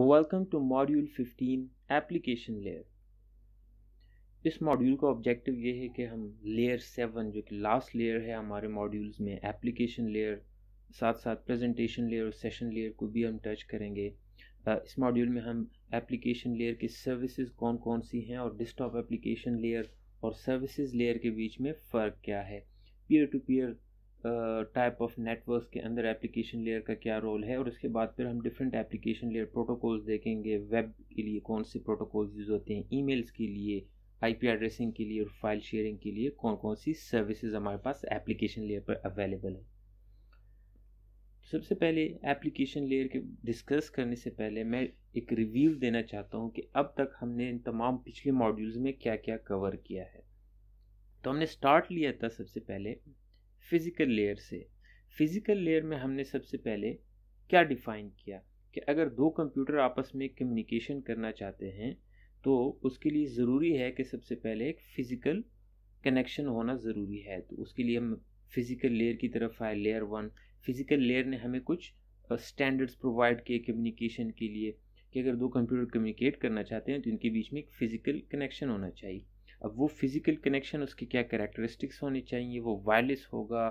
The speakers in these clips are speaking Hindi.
Welcome to module 15 application layer इस मॉड्यूल का ऑब्जेक्टिव ये है कि हम लेयर सेवन जो कि लास्ट लेयर है हमारे मॉड्यूल्स में एप्लीकेशन लेयर साथ साथ प्रेजेंटेशन लेयर और सेशन लेयर को भी हम टच करेंगे इस मॉड्यूल में हम एप्लीकेशन लेयर की सर्विसेज कौन कौन सी हैं और डिस्कटॉप एप्लीकेशन लेयर और सर्विसेज लेयर के बीच में फ़र्क क्या है peer to peer type of network के अंदर एप्लीकेशन लेयर का क्या रोल है और उसके बाद फिर हम डिफरेंट एप्लीकेशन लेयर प्रोटोकॉल्स देखेंगे वेब के लिए कौन से प्रोटोकॉल्स यूज़ होते हैं ईमेल्स के लिए आईपी एड्रेसिंग के लिए और फाइल शेयरिंग के लिए कौन कौन सी सर्विसेज हमारे पास एप्लीकेशन लेयर पर अवेलेबल है सबसे पहले एप्लीकेशन लेयर के डिस्कस करने से पहले मैं एक रिव्यू देना चाहता हूँ कि अब तक हमने इन तमाम पिछले मॉड्यूल्स में क्या क्या कवर किया है तो हमने स्टार्ट लिया था सबसे पहले फिज़िकल लेयर से फिज़िकल लेयर में हमने सबसे पहले क्या डिफ़ाइन किया कि अगर दो कंप्यूटर आपस में कम्युनिकेशन करना चाहते हैं तो उसके लिए ज़रूरी है कि सबसे पहले एक फ़िज़िकल कनेक्शन होना ज़रूरी है तो उसके लिए हम फिज़िकल लेयर की तरफ आए लेयर वन फिज़िकल लेयर ने हमें कुछ स्टैंडर्ड्स प्रोवाइड किए कम्युनिकेशन के लिए कि अगर दो कंप्यूटर कम्युनिकेट करना चाहते हैं तो इनके बीच में एक फ़िज़िकल कनेक्शन होना चाहिए अब वो फिज़िकल कनेक्शन उसकी क्या करेक्टरिस्टिक्स होनी चाहिए वो वायरलेस होगा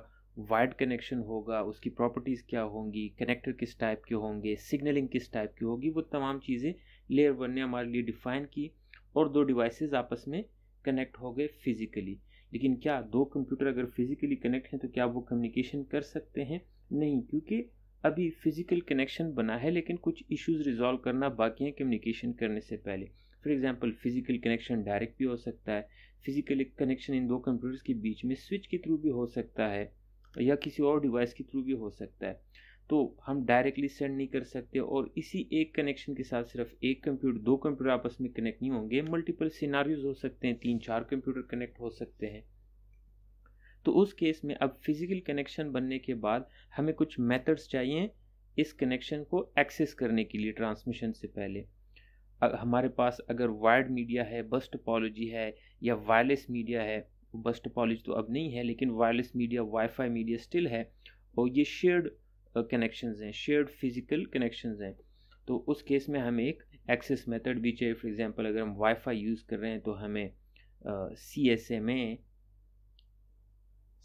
वायर्ड कनेक्शन होगा उसकी प्रॉपर्टीज़ क्या होंगी कनेक्टर किस टाइप के होंगे सिग्नलिंग किस टाइप की होगी वो तमाम चीज़ें लेयर वन ने हमारे लिए डिफ़ाइन की और दो डिवाइसेस आपस में कनेक्ट हो गए फिज़िकली लेकिन क्या दो कंप्यूटर अगर फिज़िकली कनेक्ट हैं तो क्या वो कम्युनिकेशन कर सकते हैं नहीं क्योंकि अभी फ़िज़िकल कनेक्शन बना है लेकिन कुछ इश्यूज़ रिजॉल्व करना बाकी हैं कम्युनिकेशन करने से पहले for example physical connection direct भी हो सकता है फिजिकल कनेक्शन इन दो कंप्यूटर्स के बीच में स्विच के थ्रू भी हो सकता है या किसी और डिवाइस के थ्रू भी हो सकता है तो हम डायरेक्टली सेंड नहीं कर सकते और इसी एक कनेक्शन के साथ सिर्फ एक कंप्यूटर दो कंप्यूटर आपस में कनेक्ट नहीं होंगे मल्टीपल सिनारियोज हो सकते हैं तीन चार कंप्यूटर कनेक्ट हो सकते हैं तो उस केस में अब फिज़िकल कनेक्शन बनने के बाद हमें कुछ मेथड्स चाहिए इस कनेक्शन को एक्सेस करने के लिए ट्रांसमिशन से पहले हमारे पास अगर वायर्ड मीडिया है बस टोपोलॉजी है या वायरलेस मीडिया है बस टोपोलॉजी तो अब नहीं है लेकिन wireless media wifi media still है और ये शेयर्ड कनेक्शंस हैं शेयर्ड फिजिकल कनेक्शंस हैं तो उस केस में हमें एक एक्सेस मेथड भी चाहिए फॉर एग्जांपल अगर हम वाईफाई यूज़ कर रहे हैं तो हमें C S M A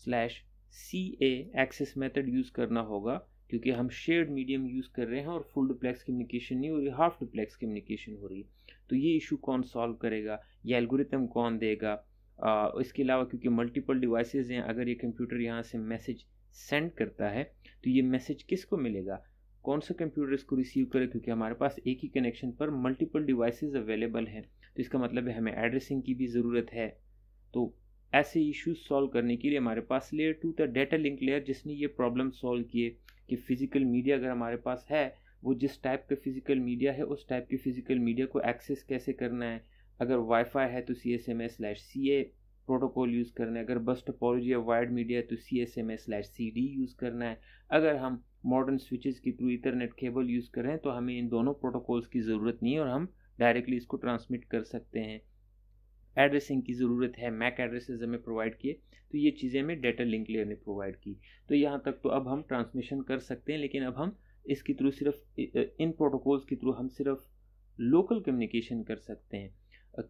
slash C A access method use करना होगा क्योंकि हम शेयर्ड मीडियम यूज़ कर रहे हैं और फुल डुप्लेक्स कम्युनिकेशन नहीं हो रही हाफ डुप्लेक्स कम्युनिकेशन हो रही है तो ये इशू कौन सॉल्व करेगा ये एल्गोरिथम कौन देगा आ, इसके अलावा क्योंकि मल्टीपल डिवाइसेज़ हैं अगर ये कंप्यूटर यहाँ से मैसेज सेंड करता है तो ये मैसेज किसको मिलेगा कौन सा कंप्यूटर इसको रिसीव करे क्योंकि हमारे पास एक ही कनेक्शन पर मल्टीपल डिवाइसेज अवेलेबल हैं तो इसका मतलब है हमें एड्रेसिंग की भी ज़रूरत है तो ऐसे इश्यूज सॉल्व करने के लिए हमारे पास लेयर टू था डेटा लिंक लेयर जिसने ये प्रॉब्लम सॉल्व किए कि फिजिकल मीडिया अगर हमारे पास है वो जिस टाइप का फिजिकल मीडिया है उस टाइप की फिजिकल मीडिया को एक्सेस कैसे करना है अगर वाईफाई है तो C S M A slash C A protocol use करना है अगर बस टोपोलॉजी या वाइड मीडिया है तो C S M A slash C D use करना है अगर हम मॉडर्न स्विचेस के थ्रू इंटरनेट केबल यूज़ कर रहे हैं तो हमें इन दोनों प्रोटोकॉल्स की ज़रूरत नहीं है और हम डायरेक्टली इसको ट्रांसमिट कर सकते हैं एड्रेसिंग की ज़रूरत है मैक एड्रेसेस हमें प्रोवाइड किए तो ये चीज़ें हमें डेटा लिंक लेयर ने प्रोवाइड की तो यहाँ तक तो अब हम ट्रांसमिशन कर सकते हैं लेकिन अब हम इसके थ्रू सिर्फ इन प्रोटोकॉल्स के थ्रू हम सिर्फ लोकल कम्युनिकेशन कर सकते हैं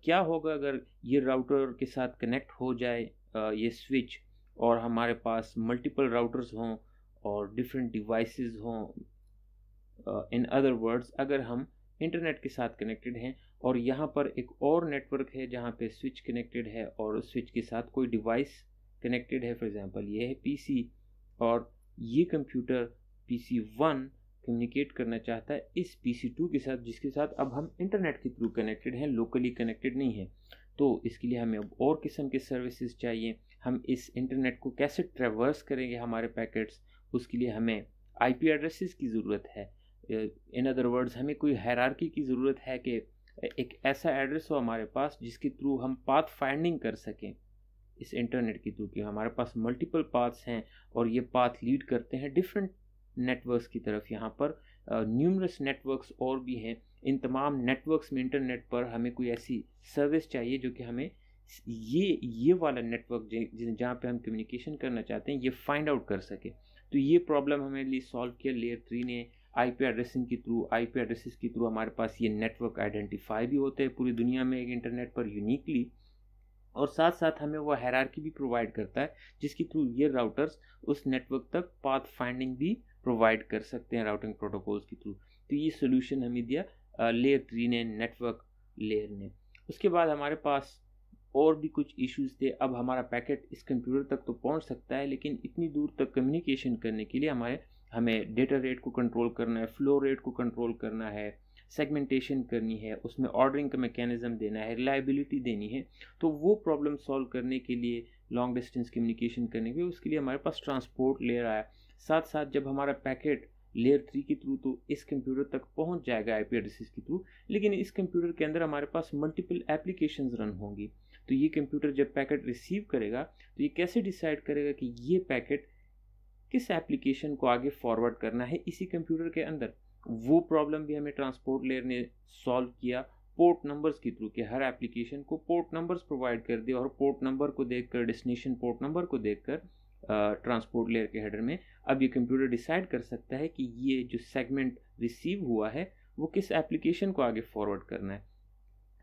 क्या होगा अगर ये राउटर के साथ कनेक्ट हो जाए ये स्विच और हमारे पास मल्टीपल राउटर्स हों और डिफरेंट डिवाइसेस हों इन अदर वर्ड्स अगर हम इंटरनेट के साथ कनेक्टेड हैं और यहाँ पर एक और नेटवर्क है जहाँ पे स्विच कनेक्टेड है और स्विच के साथ कोई डिवाइस कनेक्टेड है फॉर एग्ज़ाम्पल ये है पीसी और ये कंप्यूटर पीसी वन कम्युनिकेट करना चाहता है इस पीसी टू के साथ जिसके साथ अब हम इंटरनेट के थ्रू कनेक्टेड हैं लोकली कनेक्टेड नहीं है तो इसके लिए हमें अब और किस्म के सर्विसेज चाहिए हम इस इंटरनेट को कैसे ट्रेवर्स करेंगे हमारे पैकेट्स उसके लिए हमें आईपी एड्रेसेस की ज़रूरत है इन अदर वर्ड्स हमें कोई हैरारकी की ज़रूरत है कि एक ऐसा एड्रेस हो हमारे पास जिसके थ्रू हम पाथ फाइंडिंग कर सकें इस इंटरनेट के थ्रू कि हमारे पास मल्टीपल पाथ्स हैं और ये पाथ लीड करते हैं डिफरेंट नेटवर्क्स की तरफ यहाँ पर न्यूमरस नेटवर्क्स और भी हैं इन तमाम नेटवर्क्स में इंटरनेट पर हमें कोई ऐसी सर्विस चाहिए जो कि हमें ये ये वाला नेटवर्क जहाँ पर हम कम्युनिकेशन करना चाहते हैं ये फाइंड आउट कर सके तो ये प्रॉब्लम हमें लिए सॉल्व किया लेयर थ्री ने आईपी एड्रेसिंग के थ्रू आईपी एड्रेसेस के थ्रू हमारे पास ये नेटवर्क आइडेंटिफाई भी होते हैं पूरी दुनिया में एक इंटरनेट पर यूनिकली और साथ साथ हमें वो हैरार्की भी प्रोवाइड करता है जिसके थ्रू ये राउटर्स उस नेटवर्क तक पाथ फाइंडिंग भी प्रोवाइड कर सकते हैं राउटिंग प्रोटोकॉल्स के थ्रू तो ये सोल्यूशन हमें दिया लेयर थ्री ने नेटवर्क लेयर ने उसके बाद हमारे पास और भी कुछ इश्यूज थे अब हमारा पैकेट इस कंप्यूटर तक तो पहुंच सकता है लेकिन इतनी दूर तक कम्युनिकेशन करने के लिए हमारे हमें डेटा रेट को कंट्रोल करना है फ्लो रेट को कंट्रोल करना है सेगमेंटेशन करनी है उसमें ऑर्डरिंग का मैकेनिज़्म देना है रिलायबिलिटी देनी है तो वो प्रॉब्लम सॉल्व करने के लिए लॉन्ग डिस्टेंस कम्युनिकेशन करने के लिए उसके लिए हमारे पास ट्रांसपोर्ट लेयर आया साथ साथ जब हमारा पैकेट लेयर थ्री के थ्रू तो इस कंप्यूटर तक पहुंच जाएगा आई पी एड्रेसेस के थ्रू लेकिन इस कंप्यूटर के अंदर हमारे पास मल्टीपल एप्लीकेशन रन होंगी तो ये कंप्यूटर जब पैकेट रिसीव करेगा तो ये कैसे डिसाइड करेगा कि ये पैकेट किस एप्लीकेशन को आगे फॉरवर्ड करना है इसी कंप्यूटर के अंदर वो प्रॉब्लम भी हमें ट्रांसपोर्ट लेयर ने सॉल्व किया पोर्ट नंबर्स के थ्रू कि हर एप्लीकेशन को पोर्ट नंबर्स प्रोवाइड कर दिया और पोर्ट नंबर को देखकर डेस्टिनेशन पोर्ट नंबर को देखकर ट्रांसपोर्ट लेयर के हेडर में अब ये कंप्यूटर डिसाइड कर सकता है कि ये जो सेगमेंट रिसीव हुआ है वो किस एप्लीकेशन को आगे फॉरवर्ड करना है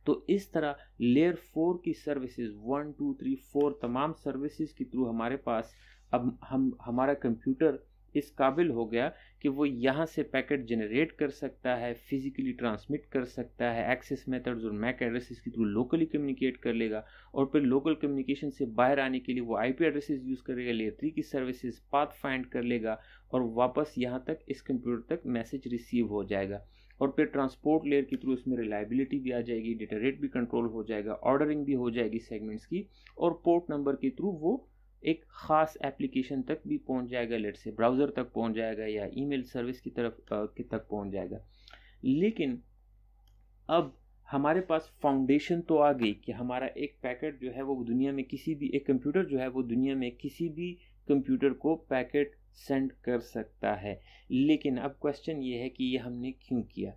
तो इस तरह लेयर फोर की services one two three four तमाम सर्विसेज के थ्रू हमारे पास अब हम हमारा कंप्यूटर इस काबिल हो गया कि वो यहाँ से पैकेट जनरेट कर सकता है फिजिकली ट्रांसमिट कर सकता है एक्सेस मेथड्स और मैक एड्रेसेस के थ्रू लोकली कम्युनिकेट कर लेगा और फिर लोकल कम्युनिकेशन से बाहर आने के लिए वो आईपी एड्रेसेस यूज़ करेगा लेयर थ्री की सर्विसेज पाथ फाइंड कर लेगा और वापस यहाँ तक इस कंप्यूटर तक मैसेज रिसीव हो जाएगा और फिर ट्रांसपोर्ट लेयर के थ्रू इसमें रिलायबिलिटी भी आ जाएगी डेटा रेट भी कंट्रोल हो जाएगा ऑर्डरिंग भी हो जाएगी सेगमेंट्स की और पोर्ट नंबर के थ्रू वो एक ख़ास एप्लीकेशन तक भी पहुंच जाएगा लेट से ब्राउज़र तक पहुंच जाएगा या ईमेल सर्विस की तरफ के तक पहुंच जाएगा लेकिन अब हमारे पास फाउंडेशन तो आ गई कि हमारा एक पैकेट जो है वो दुनिया में किसी भी एक कंप्यूटर जो है वो दुनिया में किसी भी कंप्यूटर को पैकेट सेंड कर सकता है लेकिन अब क्वेश्चन ये है कि ये हमने क्यों किया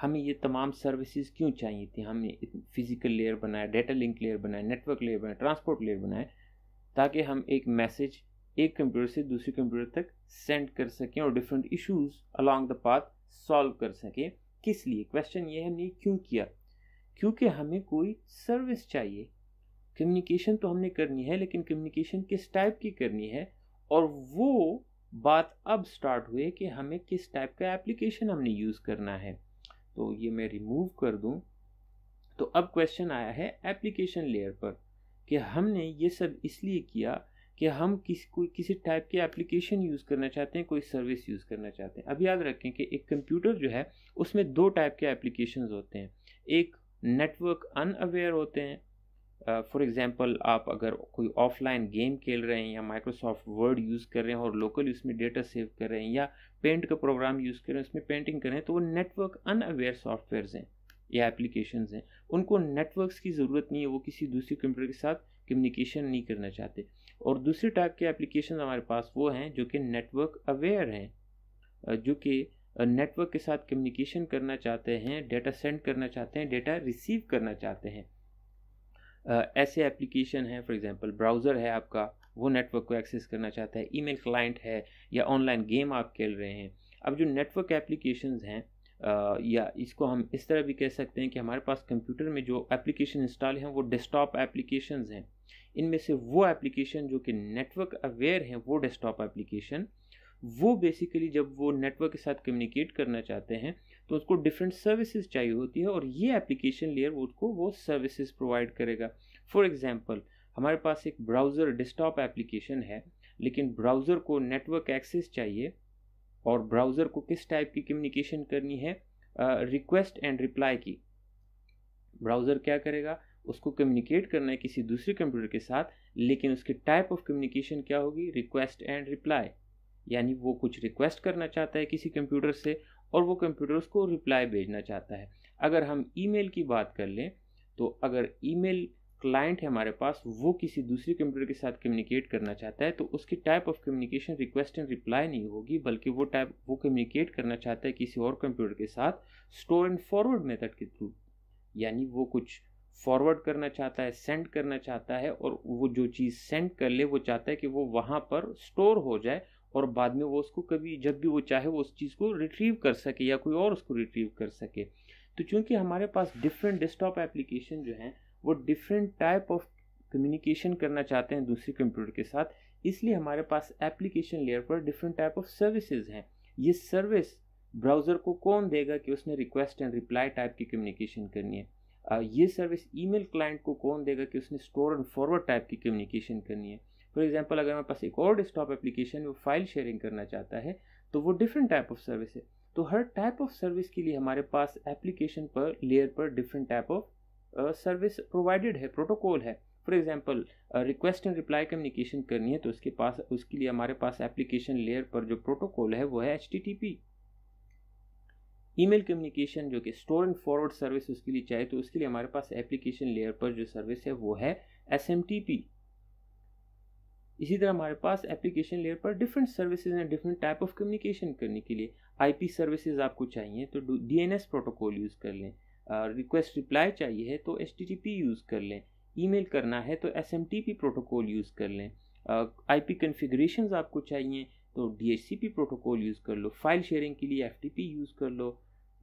हमें ये तमाम सर्विसेज क्यों चाहिए थी हमने फिज़िकल लेयर बनाया डेटा लिंक लेयर बनाया नेटवर्क लेयर बनाया ट्रांसपोर्ट लेयर बनाया ताकि हम एक मैसेज एक कंप्यूटर से दूसरे कंप्यूटर तक सेंड कर सकें और different issues along the path solve कर सकें किस लिए क्वेश्चन ये हमने क्यों किया क्योंकि हमें कोई सर्विस चाहिए कम्युनिकेशन तो हमने करनी है लेकिन कम्युनिकेशन किस टाइप की करनी है और वो बात अब स्टार्ट हुए कि हमें किस टाइप का एप्लीकेशन हमने यूज़ करना है तो ये मैं रिमूव कर दूँ तो अब क्वेश्चन आया है एप्लीकेशन लेयर पर कि हमने ये सब इसलिए किया कि हम किस कोई किसी टाइप के एप्लीकेशन यूज़ करना चाहते हैं कोई सर्विस यूज़ करना चाहते हैं अब याद रखें कि एक कंप्यूटर जो है उसमें दो टाइप के एप्लीकेशन होते हैं एक नेटवर्क अनअवेयर होते हैं फॉर uh, एग्ज़ाम्पल आप अगर कोई ऑफलाइन गेम खेल रहे हैं या माइक्रोसॉफ्ट वर्ड यूज़ कर रहे हैं और लोकल उसमें डेटा सेव कर रहे हैं या पेंट का प्रोग्राम यूज़ कर रहे हैं उसमें पेंटिंग कर रहे हैं तो वो नेटवर्क अनअवेयर सॉफ्टवेयर हैं या एप्लीकेशन हैं उनको नेटवर्क्स की ज़रूरत नहीं है वो किसी दूसरे कंप्यूटर के साथ कम्युनिकेशन नहीं करना चाहते और दूसरे टाइप के एप्लीकेशन हमारे पास वो हैं जो कि नेटवर्क अवेयर हैं जो कि नेटवर्क के साथ कम्युनिकेशन करना चाहते हैं डेटा सेंड करना चाहते हैं डेटा रिसीव करना चाहते हैं ऐसे एप्लीकेशन हैं फॉर एग्जांपल ब्राउज़र है आपका वो नेटवर्क को एक्सेस करना चाहता है ईमेल क्लाइंट है या ऑनलाइन गेम आप खेल रहे हैं अब जो नेटवर्क एप्लीकेशन हैं या इसको हम इस तरह भी कह सकते हैं कि हमारे पास कंप्यूटर में जो एप्लीकेशन इंस्टॉल हैं वो डेस्कटॉप एप्लीकेशन हैं इनमें से वो एप्लीकेशन जो कि नेटवर्क अवेयर हैं वो डेस्कटॉप एप्लीकेशन वो बेसिकली जब वो नेटवर्क के साथ कम्युनिकेट करना चाहते हैं तो उसको डिफरेंट सर्विसेज चाहिए होती है और ये एप्लीकेशन लेयर वो उसको वो सर्विसेज प्रोवाइड करेगा फॉर एग्जांपल हमारे पास एक ब्राउज़र डेस्कटॉप एप्लीकेशन है लेकिन ब्राउज़र को नेटवर्क एक्सेस चाहिए और ब्राउज़र को किस टाइप की कम्युनिकेशन करनी है रिक्वेस्ट एंड रिप्लाई की ब्राउज़र क्या करेगा उसको कम्युनिकेट करना है किसी दूसरे कंप्यूटर के साथ लेकिन उसके टाइप ऑफ कम्युनिकेशन क्या होगी रिक्वेस्ट एंड रिप्लाई यानी वो कुछ रिक्वेस्ट करना चाहता है किसी कंप्यूटर से और वो कंप्यूटर उसको रिप्लाई भेजना चाहता है अगर हम ईमेल की बात कर लें तो अगर ईमेल क्लाइंट है हमारे पास वो किसी दूसरे कंप्यूटर के साथ कम्युनिकेट करना चाहता है तो उसकी type of communication request and reply नहीं होगी बल्कि वो टाइप वो कम्युनिकेट करना चाहता है किसी और कंप्यूटर के साथ स्टोर एंड फॉरवर्ड मेथड के थ्रू यानी वो कुछ फॉरवर्ड करना चाहता है सेंड करना चाहता है और वो जो चीज़ सेंड कर ले वो चाहता है कि वो वहाँ पर स्टोर हो जाए और बाद में वो उसको कभी जब भी वो चाहे वो उस चीज़ को रिट्रीव कर सके या कोई और उसको रिट्रीव कर सके तो चूंकि हमारे पास डिफरेंट डेस्कटॉप एप्लीकेशन जो हैं वो डिफरेंट टाइप ऑफ कम्युनिकेशन करना चाहते हैं दूसरे कंप्यूटर के साथ इसलिए हमारे पास एप्लीकेशन लेयर पर डिफरेंट टाइप ऑफ सर्विसेज हैं ये सर्विस ब्राउज़र को कौन देगा कि उसने रिक्वेस्ट एंड रिप्लाई टाइप की कम्युनिकेशन करनी है ये सर्विस ईमेल क्लाइंट को कौन देगा कि उसने स्टोर एंड फॉरवर्ड टाइप की कम्युनिकेशन करनी है फॉर एग्जाम्पल अगर हमारे पास एक और डेस्कटॉप एप्लीकेशन वो फाइल शेयरिंग करना चाहता है तो वो डिफरेंट टाइप ऑफ सर्विस है तो हर टाइप ऑफ सर्विस के लिए हमारे पास एप्लीकेशन पर लेयर पर different type of service provided है प्रोटोकॉल है for example request and reply communication करनी है तो उसके पास उसके लिए हमारे पास एप्लीकेशन लेयर पर जो प्रोटोकॉल है वो है H T T P email communication जो कि स्टोर एंड फॉरवर्ड सर्विस उसके लिए चाहिए तो उसके लिए हमारे पास एप्लीकेशन लेयर पर जो सर्विस है वो है एस एम टी पी इसी तरह हमारे पास एप्लीकेशन लेयर पर डिफरेंट सर्विसेज हैं डिफरेंट टाइप ऑफ कम्युनिकेशन करने के लिए आईपी सर्विसेज आपको चाहिए तो डीएनएस प्रोटोकॉल यूज़ कर लें रिक्वेस्ट रिप्लाई चाहिए है तो एस यूज़ कर लें ईमेल करना है तो एस प्रोटोकॉल यूज़ कर लें आई पी कन्फिग्रेशन आपको चाहिए तो D H C P protocol use कर लो फाइल शेयरिंग के लिए एफ टी पी यूज़ कर लो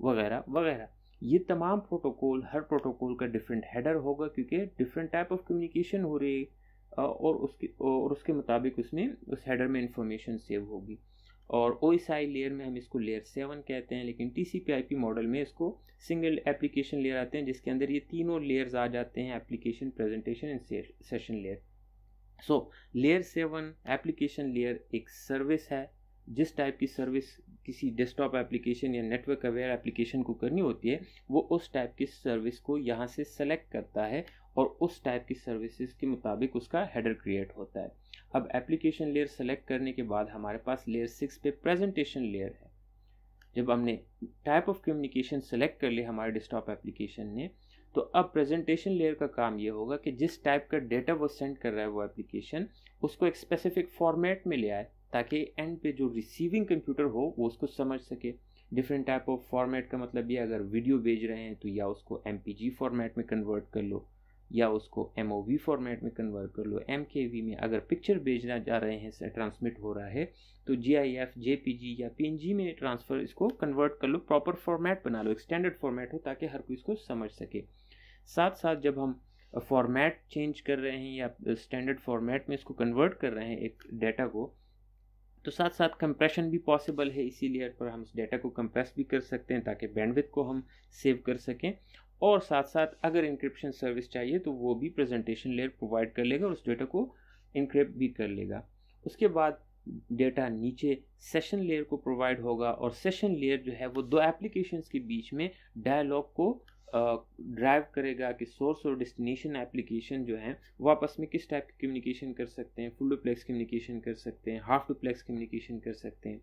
वगैरह वगैरह ये तमाम प्रोटोकॉल हर प्रोटोकॉल का डिफरेंट हेडर होगा क्योंकि डिफरेंट टाइप ऑफ कम्युनिकेशन हो रही है और उसके और उसके मुताबिक उसमें उस हेडर में इंफॉर्मेशन सेव होगी और ओ लेयर में हम इसको लेयर सेवन कहते हैं लेकिन T C P P I model में इसको सिंगल एप्लीकेशन लेयर आते हैं जिसके अंदर ये तीनों लेयर्स आ जाते हैं application presentation and session layer so layer seven application layer एक सर्विस है जिस टाइप की सर्विस किसी डेस्कटॉप एप्लीकेशन या नेटवर्क अवेयर एप्लीकेशन को करनी होती है वो उस टाइप की सर्विस को यहाँ से सेलेक्ट करता है और उस टाइप की सर्विसेज के मुताबिक उसका हेडर क्रिएट होता है अब एप्लीकेशन लेयर सेलेक्ट करने के बाद हमारे पास लेयर सिक्स पे प्रेजेंटेशन लेयर है जब हमने टाइप ऑफ कम्युनिकेशन सेलेक्ट कर लिया हमारे डेस्कटॉप एप्लीकेशन ने तो अब प्रेजेंटेशन लेयर का काम ये होगा कि जिस टाइप का डेटा वो सेंड कर रहा है वो एप्लीकेशन उसको एक स्पेसिफिक फॉर्मेट में ले आए ताकि एंड पे जो रिसीविंग कंप्यूटर हो वो उसको समझ सके डिफरेंट टाइप ऑफ फॉर्मेट का मतलब ये अगर वीडियो भेज रहे हैं तो या उसको एम फॉर्मेट में कन्वर्ट कर लो या उसको एम फॉर्मेट में कन्वर्ट कर लो एम में अगर पिक्चर भेजना जा रहे हैं ट्रांसमिट हो रहा है तो जी I F J P G या पी एन जी में ट्रांसफ़र इसको कन्वर्ट कर लो प्रॉपर फॉर्मेट बना लो एक स्टैंडर्ड फॉर्मेट हो ताकि हर कोई इसको समझ सके साथ साथ जब हम फॉर्मेट चेंज कर रहे हैं या स्टैंडर्ड फॉर्मेट में इसको कन्वर्ट कर रहे हैं एक डेटा को तो साथ साथ कंप्रेशन भी पॉसिबल है इसी लेयर पर हम इस डेटा को कंप्रेस भी कर सकते हैं ताकि बैंडविथ को हम सेव कर सकें और साथ साथ अगर इंक्रिप्शन सर्विस चाहिए तो वो भी प्रेजेंटेशन लेयर प्रोवाइड कर लेगा और उस डेटा को इंक्रिप्ट भी कर लेगा उसके बाद डेटा नीचे सेशन लेयर को प्रोवाइड होगा और सेशन लेयर जो है वो दो एप्लीकेशंस के बीच में डायलॉग को ड्राइव करेगा कि सोर्स और डेस्टिनेशन एप्लीकेशन जो है वो आपस में किस टाइप की कम्युनिकेशन कर सकते हैं फुल डुप्लेक्स कम्युनिकेशन कर सकते हैं हाफ डुप्लेक्स कम्युनिकेशन कर सकते हैं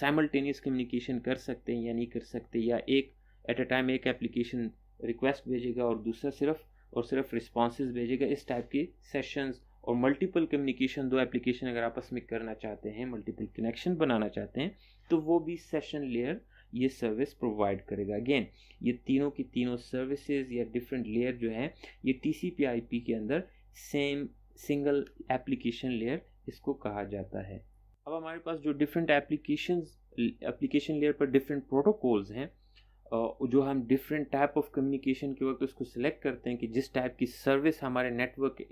साइमल्टेनियस कम्युनिकेशन कर सकते हैं या नहीं कर सकते या एक एट अ टाइम एक एप्लीकेशन रिक्वेस्ट भेजेगा और दूसरा सिर्फ और सिर्फ रिस्पॉन्स भेजेगा इस टाइप के सेशंस और मल्टीपल कम्युनिकेशन दो एप्लीकेशन अगर आपस में करना चाहते हैं मल्टीपल कनेक्शन बनाना चाहते हैं तो वो भी सेशन लेयर ये सर्विस प्रोवाइड करेगा अगेन ये तीनों की तीनों सर्विसेज या डिफरेंट लेयर जो है ये T C P I P के अंदर सेम सिंगल एप्लीकेशन लेयर इसको कहा जाता है अब हमारे पास जो डिफरेंट एप्लीकेशन एप्लीकेशन लेयर पर डिफरेंट प्रोटोकॉल्स हैं जो हम डिफरेंट टाइप ऑफ कम्युनिकेशन के वक्त उसको सिलेक्ट करते हैं कि जिस टाइप की सर्विस हमारे नेटवर्क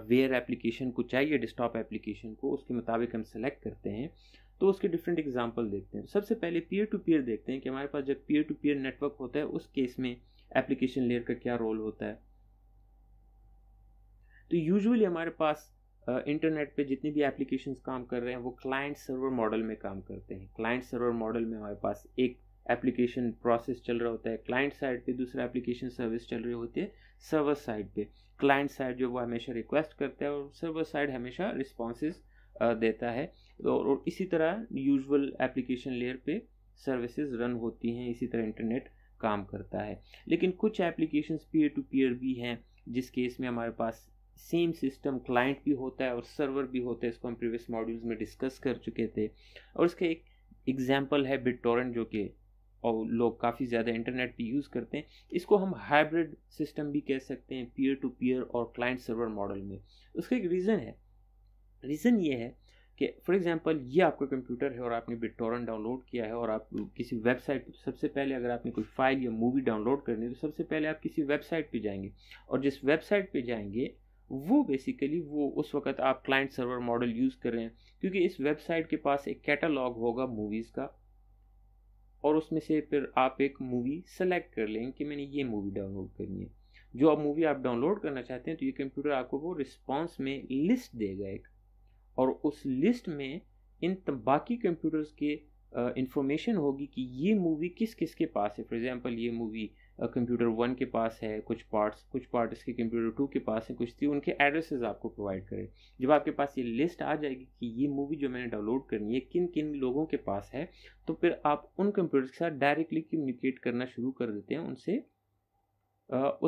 अवेयर एप्लीकेशन को चाहिए डिस्टॉप एप्लीकेशन को उसके मुताबिक हम सेलेक्ट करते हैं तो उसके डिफरेंट एग्जाम्पल देखते हैं सबसे पहले पीयर टू पीयर देखते हैं कि हमारे पास जब पीयर टू पीयर नेटवर्क होता है उस केस में एप्लीकेशन लेयर का क्या रोल होता है तो यूजुअली हमारे पास इंटरनेट पे जितनी भी एप्लीकेशंस काम कर रहे हैं वो क्लाइंट सर्वर मॉडल में काम करते हैं क्लाइंट सर्वर मॉडल में हमारे पास एक एप्लीकेशन प्रोसेस चल रहा होता है क्लाइंट साइड पे दूसरा एप्लीकेशन सर्विस चल रही होती है सर्वर साइड पे क्लाइंट साइड जो वो हमेशा रिक्वेस्ट करता है और सर्वर साइड हमेशा रिस्पॉन्सेज देता है तो और इसी तरह यूजुअल एप्लीकेशन लेयर पे सर्विसेज रन होती हैं इसी तरह इंटरनेट काम करता है लेकिन कुछ एप्लीकेशन पीयर टू पीयर भी हैं जिस केस में हमारे पास सेम सिस्टम क्लाइंट भी होता है और सर्वर भी होता है इसको हम प्रीवियस मॉड्यूल्स में डिस्कस कर चुके थे और इसका एक एग्जाम्पल है बिट टोरेंट जो कि और लोग काफ़ी ज़्यादा इंटरनेट पे यूज़ करते हैं इसको हम हाइब्रिड सिस्टम भी कह सकते हैं पीयर टू पीयर और क्लाइंट सर्वर मॉडल में उसका एक रीज़न है रीज़न ये है कि फॉर एग्जांपल ये आपका कंप्यूटर है और आपने बिटोरन डाउनलोड किया है और आप किसी वेबसाइट पर सबसे पहले अगर आपने कोई फाइल या मूवी डाउनलोड करनी है तो सबसे पहले आप किसी वेबसाइट पर जाएंगे और जिस वेबसाइट पर जाएंगे वो बेसिकली वो उस वक्त आप क्लाइंट सर्वर मॉडल यूज़ कर रहे हैं क्योंकि इस वेबसाइट के पास एक कैटलॉग होगा मूवीज़ का और उसमें से फिर आप एक मूवी सेलेक्ट कर लें कि मैंने ये मूवी डाउनलोड करनी है जो आप मूवी आप डाउनलोड करना चाहते हैं तो ये कंप्यूटर आपको वो रिस्पॉन्स में लिस्ट देगा एक और उस लिस्ट में इन बाकी कंप्यूटर्स के इंफॉर्मेशन होगी कि ये मूवी किस किस के पास है फॉर एग्जांपल ये मूवी कंप्यूटर वन के पास है कुछ पार्ट्स कुछ पार्ट इसके कंप्यूटर टू के पास है कुछ थी उनके एड्रेसेस आपको प्रोवाइड करें जब आपके पास ये लिस्ट आ जाएगी कि ये मूवी जो मैंने डाउनलोड करनी है किन किन लोगों के पास है तो फिर आप उन कंप्यूटर के साथ डायरेक्टली कम्युनिकेट करना शुरू कर देते हैं उनसे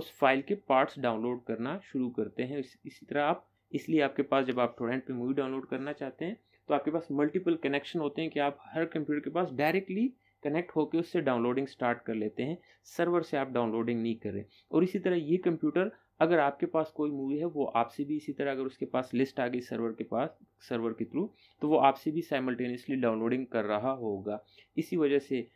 उस फाइल के पार्ट्स डाउनलोड करना शुरू करते हैं इस, इसी तरह आप इसलिए आपके पास जब आप टोरेंट पे मूवी डाउनलोड करना चाहते हैं तो आपके पास मल्टीपल कनेक्शन होते हैं कि आप हर कंप्यूटर के पास डायरेक्टली कनेक्ट होकर उससे डाउनलोडिंग स्टार्ट कर लेते हैं सर्वर से आप डाउनलोडिंग नहीं कर रहे और इसी तरह ये कंप्यूटर अगर आपके पास कोई मूवी है वो आपसे भी इसी तरह अगर उसके पास लिस्ट आ गई सर्वर के पास सर्वर के थ्रू तो वो आपसे भी साइमल्टेनियसली डाउनलोडिंग कर रहा होगा इसी वजह से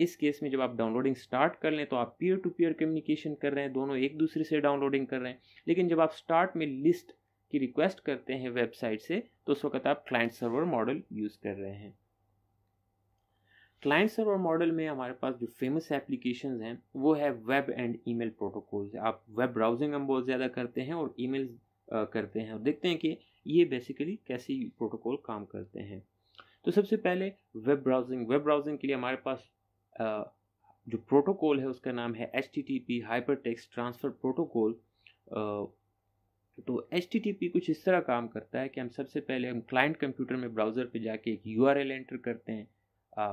इस केस में जब आप डाउनलोडिंग स्टार्ट कर लें तो आप पीयर टू पीयर कम्युनिकेशन कर रहे हैं दोनों एक दूसरे से डाउनलोडिंग कर रहे हैं लेकिन जब आप स्टार्ट में लिस्ट की रिक्वेस्ट करते हैं वेबसाइट से तो उस वक्त आप क्लाइंट सर्वर मॉडल यूज़ कर रहे हैं क्लाइंट सर्वर मॉडल में हमारे पास जो फेमस एप्लीकेशन हैं वो है वेब एंड ईमेल प्रोटोकॉल्स आप वेब ब्राउजिंग हम बहुत ज़्यादा करते हैं और ईमेल करते हैं और देखते हैं कि ये बेसिकली कैसे प्रोटोकॉल काम करते हैं तो सबसे पहले वेब ब्राउजिंग वेब ब्राउजिंग के लिए हमारे पास जो प्रोटोकॉल है उसका नाम है H T T P hyper text transfer protocol तो एच कुछ इस तरह काम करता है कि हम सबसे पहले हम क्लाइंट कंप्यूटर में ब्राउज़र पे जाके एक यू एंटर करते हैं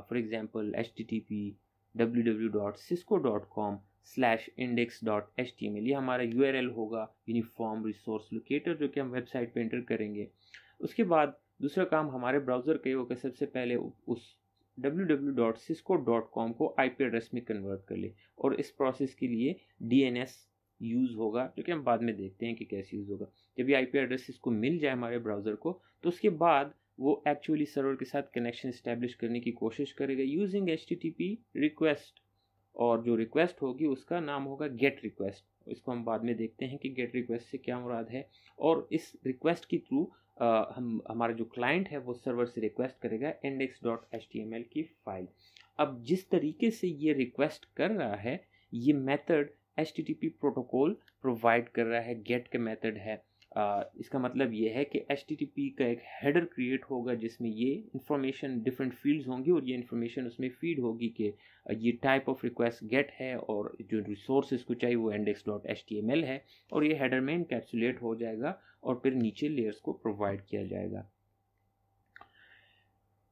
for example H T T P W W dot dot com slash index dot H T M L ये हमारा यू होगा यूनिफॉर्म रिसोर्स लोकेटर जो कि हम वेबसाइट पर इंटर करेंगे उसके बाद दूसरा काम हमारे ब्राउज़र का होकर होगा सबसे पहले उस www.cisco.com को आई एड्रेस में कन्वर्ट कर ले और इस प्रोसेस के लिए डी एन एस यूज़ होगा क्योंकि हम बाद में देखते हैं कि कैसे यूज़ होगा जब ये आईपी एड्रेस इसको मिल जाए हमारे ब्राउज़र को तो उसके बाद वो एक्चुअली सर्वर के साथ कनेक्शन इस्टेब्लिश करने की कोशिश करेगा यूजिंग एच रिक्वेस्ट और जो रिक्वेस्ट होगी उसका नाम होगा गेट रिक्वेस्ट इसको हम बाद में देखते हैं कि गेट रिक्वेस्ट से क्या मुराद है और इस रिक्वेस्ट के थ्रू हम हमारा जो क्लाइंट है वो सर्वर से रिक्वेस्ट करेगा index dot H T M L की फाइल अब जिस तरीके से ये रिक्वेस्ट कर रहा है ये मेथड एच प्रोटोकॉल प्रोवाइड कर रहा है गेट का मेथड है आ, इसका मतलब ये है कि एच का एक हेडर क्रिएट होगा जिसमें ये इंफॉर्मेशन डिफरेंट फील्ड्स होंगी और ये इन्फॉर्मेशन उसमें फीड होगी कि ये टाइप ऑफ रिक्वेस्ट गेट है और जो रिसोर्स को चाहिए वो इंडेक्स डॉट एच है और ये हेडर में इनकेप्सुलेट हो जाएगा और फिर नीचे लेयर्स को प्रोवाइड किया जाएगा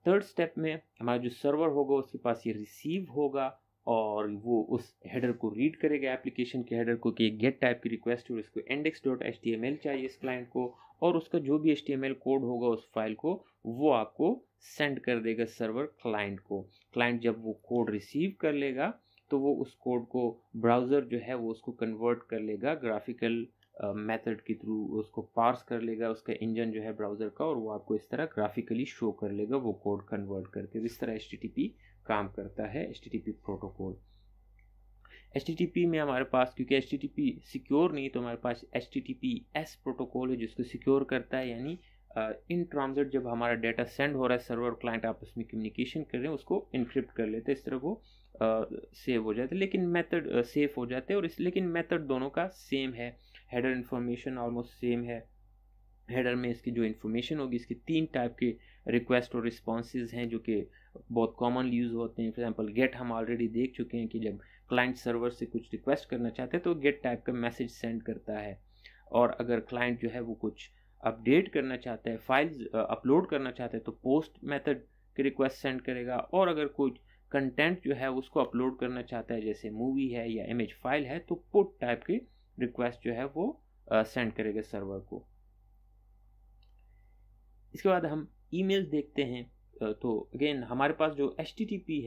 थर्ड स्टेप में हमारा जो सर्वर होगा उसके पास ये रिसीव होगा और वो उस हेडर को रीड करेगा एप्लीकेशन के हेडर को कि गेट टाइप की रिक्वेस्ट और इसको index dot H M L चाहिए इस क्लाइंट को और उसका जो भी एच एम एल कोड होगा उस फाइल को वो आपको सेंड कर देगा सर्वर क्लाइंट को क्लाइंट जब वो कोड रिसीव कर लेगा तो वो उस कोड को ब्राउज़र जो है वो उसको कन्वर्ट कर लेगा ग्राफिकल मेथड के थ्रू उसको पार्स कर लेगा उसका इंजन जो है ब्राउज़र का और वो आपको इस तरह ग्राफिकली शो कर लेगा वो कोड कन्वर्ट करके तो इस तरह एच काम करता है एच प्रोटोकॉल एच में हमारे पास क्योंकि एच सिक्योर नहीं तो हमारे पास एच एस प्रोटोकॉल है जिसको सिक्योर करता है यानी इन ट्रांजिट जब हमारा डाटा सेंड हो रहा है सर्वर और क्लाइंट आपस में कम्युनिकेशन कर रहे हैं उसको इनक्रिप्ट कर लेते हैं इस तरह वो सेव हो जाते लेकिन मेथड सेफ हो जाते हैं और इस लेकिन मेथड दोनों का सेम है हेडर इन्फॉर्मेशन ऑलमोस्ट सेम है हेडर में इसकी जो इन्फॉर्मेशन होगी इसकी तीन टाइप के रिक्वेस्ट और रिस्पॉन्सेज हैं जो कि बहुत कॉमन यूज़ होते हैं फॉर एग्जांपल गेट हम ऑलरेडी देख चुके हैं कि जब क्लाइंट सर्वर से कुछ रिक्वेस्ट करना चाहते हैं तो गेट टाइप का मैसेज सेंड करता है और अगर क्लाइंट जो है वो कुछ अपडेट करना चाहता है फाइल्स अपलोड करना चाहता है तो पोस्ट मेथड की रिक्वेस्ट सेंड करेगा और अगर कोई कंटेंट जो है उसको अपलोड करना चाहता है जैसे मूवी है या इमेज फाइल है तो पुट टाइप की रिक्वेस्ट जो है वो सेंड करेगा सर्वर को इसके बाद हम ईमेल देखते हैं तो अगेन हमारे पास जो एच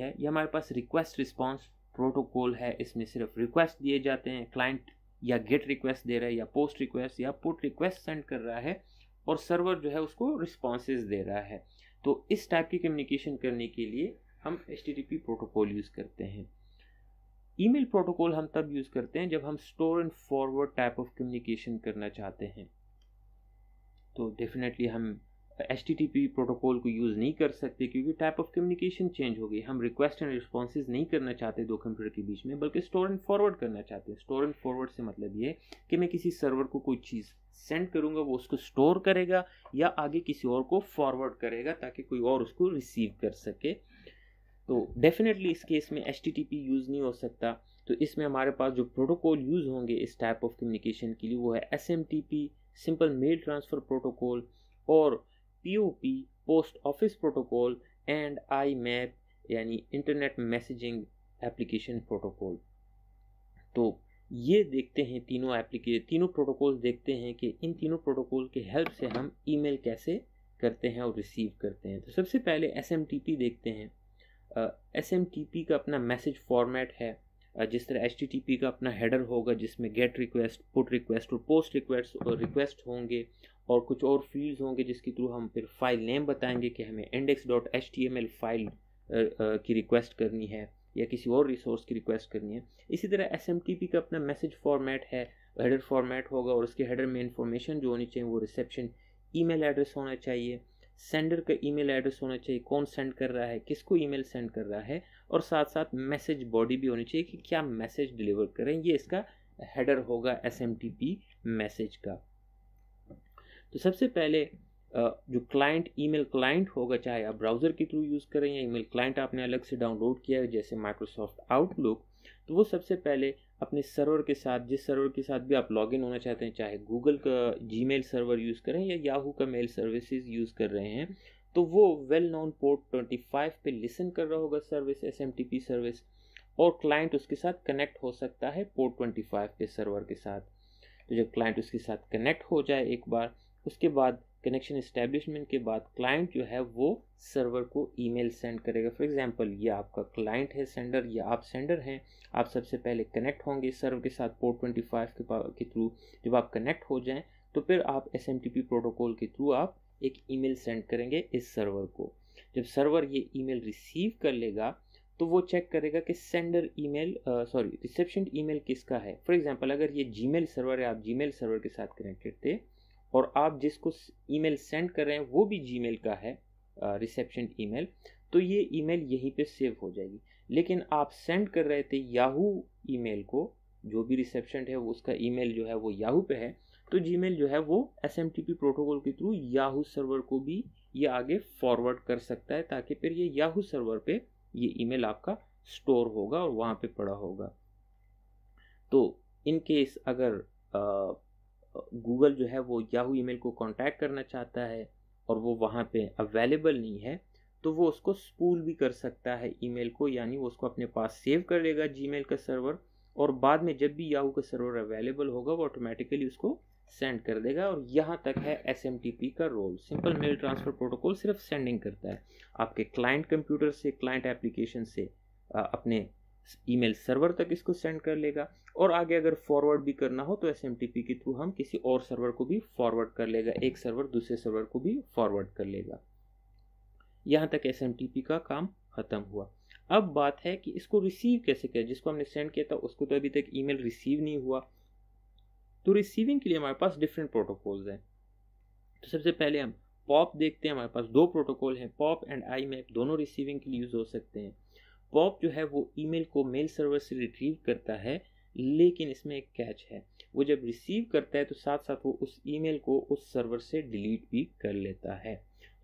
है ये हमारे पास रिक्वेस्ट रिस्पॉन्स प्रोटोकॉल है इसमें सिर्फ रिक्वेस्ट दिए जाते हैं क्लाइंट या गेट रिक्वेस्ट दे रहा है या पोस्ट रिक्वेस्ट या पुट रिक्वेस्ट सेंड कर रहा है और सर्वर जो है उसको रिस्पॉन्सेज दे रहा है तो इस टाइप की कम्युनिकेशन करने के लिए हम एच प्रोटोकॉल यूज़ करते हैं ईमेल प्रोटोकॉल हम तब यूज़ करते हैं जब हम store and forward type of communication करना चाहते हैं तो डेफिनेटली हम एच प्रोटोकॉल को यूज़ नहीं कर सकते क्योंकि टाइप ऑफ कम्युनिकेशन चेंज हो गई हम रिक्वेस्ट एंड रिस्पॉन्सेज नहीं करना चाहते दो कंप्यूटर के बीच में बल्कि स्टोर एंड फॉरवर्ड करना चाहते हैं स्टोर एंड फॉरवर्ड से मतलब ये कि मैं किसी सर्वर को कोई चीज़ सेंड करूँगा वो उसको स्टोर करेगा या आगे किसी और को फॉरवर्ड करेगा ताकि कोई और उसको रिसीव कर सके तो डेफिनेटली इस केस में एच यूज़ नहीं हो सकता तो इसमें हमारे पास जो प्रोटोकॉल यूज़ होंगे इस टाइप ऑफ कम्युनिकेशन के लिए वो है S simple mail transfer protocol और P post office protocol and IMAP यानी इंटरनेट मैसेजिंग एप्लीकेशन प्रोटोकॉल तो ये देखते हैं तीनों एप्लीके तीनों प्रोटोकॉल देखते हैं कि इन तीनों प्रोटोकॉल के हेल्प से हम ईमेल कैसे करते हैं और रिसीव करते हैं तो सबसे पहले एस देखते हैं एस एम टी पी का अपना मैसेज फॉर्मेट है जिस तरह एच टी टी पी का अपना हेडर होगा जिसमें गेट रिक्वेस्ट पुट रिक्वेस्ट और पोस्ट रिक्वेस्ट और रिक्वेस्ट होंगे और कुछ और फील्ड्स होंगे जिसके थ्रू हम फिर फाइल नेम बताएंगे कि हमें index dot H T M L file की रिक्वेस्ट करनी है या किसी और रिसोर्स की रिक्वेस्ट करनी है इसी तरह एस एम टी पी का अपना मैसेज फॉर्मेट है हेडर फॉर्मेट होगा और उसके हेडर में इंफॉर्मेशन जो होनी चाहिए वो रिसेप्शन ई मेल एड्रेस होना चाहिए सेंडर का ईमेल एड्रेस होना चाहिए कौन सेंड कर रहा है किसको ईमेल सेंड कर रहा है और साथ साथ मैसेज बॉडी भी होनी चाहिए कि क्या मैसेज डिलीवर करें ये इसका हेडर होगा एस मैसेज का तो सबसे पहले जो क्लाइंट ईमेल क्लाइंट होगा चाहे आप ब्राउज़र के थ्रू यूज़ करें या ईमेल क्लाइंट आपने अलग से डाउनलोड किया है जैसे माइक्रोसॉफ्ट आउटलुक तो वो सबसे पहले अपने सर्वर के साथ जिस सर्वर के साथ भी आप लॉगिन होना चाहते हैं चाहे गूगल का जीमेल सर्वर यूज़ करें या याहू का मेल सर्विसेज यूज़ कर रहे हैं तो वो वेल नोन पोर्ट 25 पे लिसन कर रहा होगा सर्विस एस सर्विस और क्लाइंट उसके साथ कनेक्ट हो सकता है पोर्ट 25 पे सर्वर के साथ तो जब क्लाइंट उसके साथ कनेक्ट हो जाए एक बार उसके बाद कनेक्शन इस्टेब्लिशमेंट के बाद क्लाइंट जो है वो सर्वर को ईमेल सेंड करेगा फॉर एग्जांपल ये आपका क्लाइंट है सेंडर या आप सेंडर हैं आप सबसे पहले कनेक्ट होंगे सर्वर के साथ पोर्ट 25 के के थ्रू जब आप कनेक्ट हो जाएं तो फिर आप एस प्रोटोकॉल के थ्रू आप एक ईमेल सेंड करेंगे इस सर्वर को जब सर्वर ये ईमेल रिसीव कर लेगा तो वो चेक करेगा कि sender email sorry reception email किसका है फॉर एग्जांपल अगर ये जीमेल सर्वर है आप जीमेल सर्वर के साथ कनेक्टेड थे और आप जिसको ईमेल सेंड कर रहे हैं वो भी मेल का है रिसेप्शन uh, ईमेल तो ये ईमेल यहीं पे सेव हो जाएगी लेकिन आप सेंड कर रहे थे याहू ईमेल को जो भी रिसेप्शन है वो उसका ईमेल जो है वो याहू पे है तो जीमेल जो है वो एस प्रोटोकॉल के थ्रू याहू सर्वर को भी ये आगे फॉरवर्ड कर सकता है ताकि फिर ये याहू सर्वर पे ये ईमेल आपका स्टोर होगा और वहाँ पे पड़ा होगा तो इन केस अगर uh, गूगल जो है वो याहू ईमेल को कांटेक्ट करना चाहता है और वो वहाँ पे अवेलेबल नहीं है तो वो उसको स्पूल भी कर सकता है ईमेल को यानी वो उसको अपने पास सेव कर लेगा जीमेल का सर्वर और बाद में जब भी याहू का सर्वर अवेलेबल होगा वो ऑटोमेटिकली उसको सेंड कर देगा और यहाँ तक है एस का role simple mail transfer protocol सिर्फ सेंडिंग करता है आपके क्लाइंट कंप्यूटर से क्लाइंट एप्लीकेशन से अपने ईमेल सर्वर तक इसको सेंड कर लेगा और आगे अगर फॉरवर्ड भी करना हो तो एस के थ्रू हम किसी और सर्वर को भी फॉरवर्ड कर लेगा एक सर्वर दूसरे सर्वर को भी फॉरवर्ड कर लेगा यहाँ तक एस का काम ख़त्म हुआ अब बात है कि इसको रिसीव कैसे किया जिसको हमने सेंड किया था उसको तो अभी तक ईमेल रिसीव नहीं हुआ तो रिसीविंग के लिए हमारे पास डिफरेंट प्रोटोकॉल्स हैं तो सबसे पहले हम पॉप देखते हैं हमारे पास दो प्रोटोकॉल हैं पॉप एंड आई मैप दोनों रिसीविंग के लिए यूज़ हो सकते हैं पॉप जो है वो ईमेल को मेल सर्वर से रिट्रीव करता है लेकिन इसमें एक कैच है वो जब रिसीव करता है तो साथ साथ वो उस ईमेल को उस सर्वर से डिलीट भी कर लेता है